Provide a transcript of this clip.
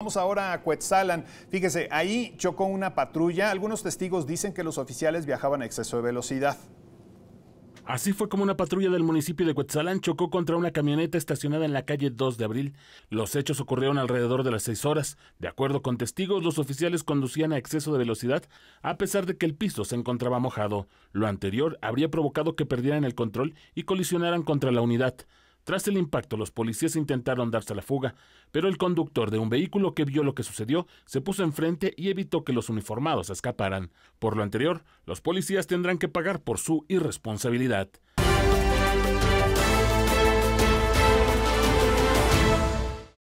Vamos ahora a Cuetzalan. Fíjese, ahí chocó una patrulla. Algunos testigos dicen que los oficiales viajaban a exceso de velocidad. Así fue como una patrulla del municipio de Cuetzalan chocó contra una camioneta estacionada en la calle 2 de abril. Los hechos ocurrieron alrededor de las 6 horas. De acuerdo con testigos, los oficiales conducían a exceso de velocidad a pesar de que el piso se encontraba mojado. Lo anterior habría provocado que perdieran el control y colisionaran contra la unidad. Tras el impacto, los policías intentaron darse la fuga, pero el conductor de un vehículo que vio lo que sucedió se puso enfrente y evitó que los uniformados escaparan. Por lo anterior, los policías tendrán que pagar por su irresponsabilidad.